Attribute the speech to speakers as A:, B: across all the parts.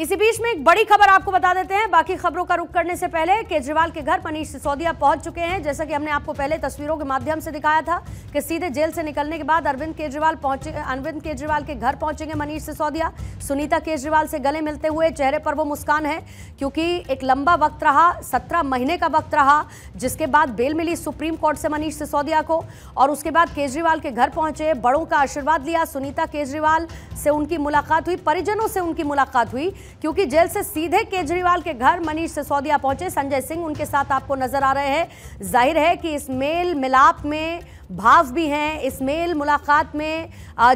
A: इसी बीच में एक बड़ी खबर आपको बता देते हैं बाकी खबरों का रुख करने से पहले केजरीवाल के घर मनीष सिसोदिया पहुंच चुके हैं जैसा कि हमने आपको पहले तस्वीरों के माध्यम से दिखाया था कि सीधे जेल से निकलने के बाद अरविंद केजरीवाल पहुंचे अरविंद केजरीवाल के घर पहुंचेंगे मनीष सिसोदिया सुनीता केजरीवाल से गले मिलते हुए चेहरे पर वो मुस्कान है क्योंकि एक लंबा वक्त रहा सत्रह महीने का वक्त रहा जिसके बाद बेल मिली सुप्रीम कोर्ट से मनीष सिसोदिया को और उसके बाद केजरीवाल के घर पहुंचे बड़ों का आशीर्वाद लिया सुनीता केजरीवाल से उनकी मुलाकात हुई परिजनों से उनकी मुलाकात हुई क्योंकि जेल से सीधे केजरीवाल के घर मनीष सिसोदिया पहुंचे संजय सिंह उनके साथ आपको नजर आ रहे हैं जाहिर है कि इस मेल मिलाप में भाव भी हैं इस मेल मुलाकात में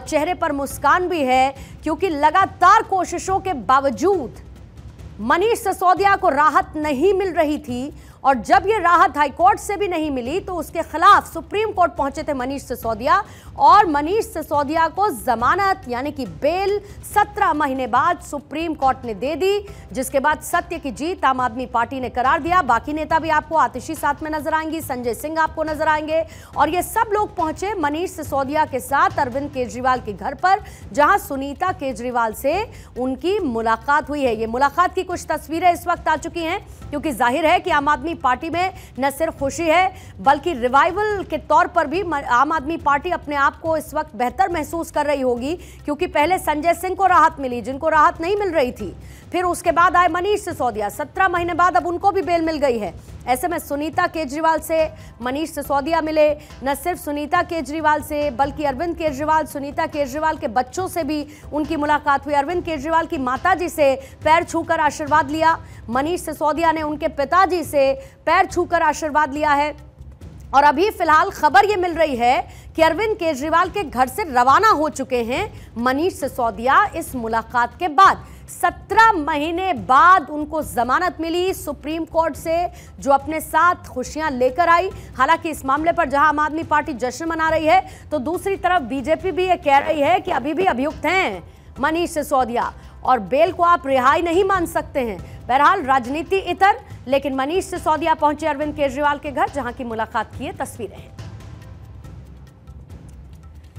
A: चेहरे पर मुस्कान भी है क्योंकि लगातार कोशिशों के बावजूद मनीष सिसोदिया को राहत नहीं मिल रही थी और जब ये राहत हाईकोर्ट से भी नहीं मिली तो उसके खिलाफ सुप्रीम कोर्ट पहुंचे थे मनीष सिसोदिया और मनीष सिसोदिया को जमानत यानी कि बेल सत्रह महीने बाद सुप्रीम कोर्ट ने दे दी जिसके बाद सत्य की जीत आम आदमी पार्टी ने करार दिया बाकी नेता भी आपको आतिशी साथ में नजर आएंगी संजय सिंह आपको नजर आएंगे और ये सब लोग पहुंचे मनीष सिसोदिया के साथ अरविंद केजरीवाल के घर पर जहां सुनीता केजरीवाल से उनकी मुलाकात हुई है ये मुलाकात की कुछ तस्वीरें इस वक्त आ चुकी हैं क्योंकि जाहिर है कि आम आदमी पार्टी में न सिर्फ खुशी है बल्कि रिवाइवल के तौर पर भी आम आदमी पार्टी अपने आप को इस वक्त बेहतर महसूस कर रही होगी क्योंकि पहले संजय सिंह को राहत मिली जिनको राहत नहीं मिल रही थी फिर उसके बाद आए मनीष सिसोदिया सत्रह महीने बाद अब उनको भी बेल मिल गई है ऐसे में सुनीता केजरीवाल से मनीष सिसोदिया मिले न सिर्फ सुनीता केजरीवाल से बल्कि अरविंद केजरीवाल सुनीता केजरीवाल के बच्चों से भी उनकी मुलाकात हुई अरविंद केजरीवाल की माताजी से पैर छूकर आशीर्वाद लिया मनीष सिसोदिया ने उनके पिताजी से पैर छूकर आशीर्वाद लिया है और अभी फिलहाल खबर ये मिल रही है कि अरविंद केजरीवाल के घर से रवाना हो चुके हैं मनीष सिसोदिया इस मुलाकात के बाद सत्रह महीने बाद उनको जमानत मिली सुप्रीम कोर्ट से जो अपने साथ खुशियां लेकर आई हालांकि इस मामले पर जहां आम आदमी पार्टी जश्न मना रही है तो दूसरी तरफ बीजेपी भी ये कह रही है कि अभी भी अभियुक्त हैं मनीष सिसोदिया और बेल को आप रिहाई नहीं मान सकते हैं बहरहाल राजनीति इतर लेकिन मनीष सिसोदिया पहुंचे अरविंद केजरीवाल के घर जहां की मुलाकात की है तस्वीरें हैं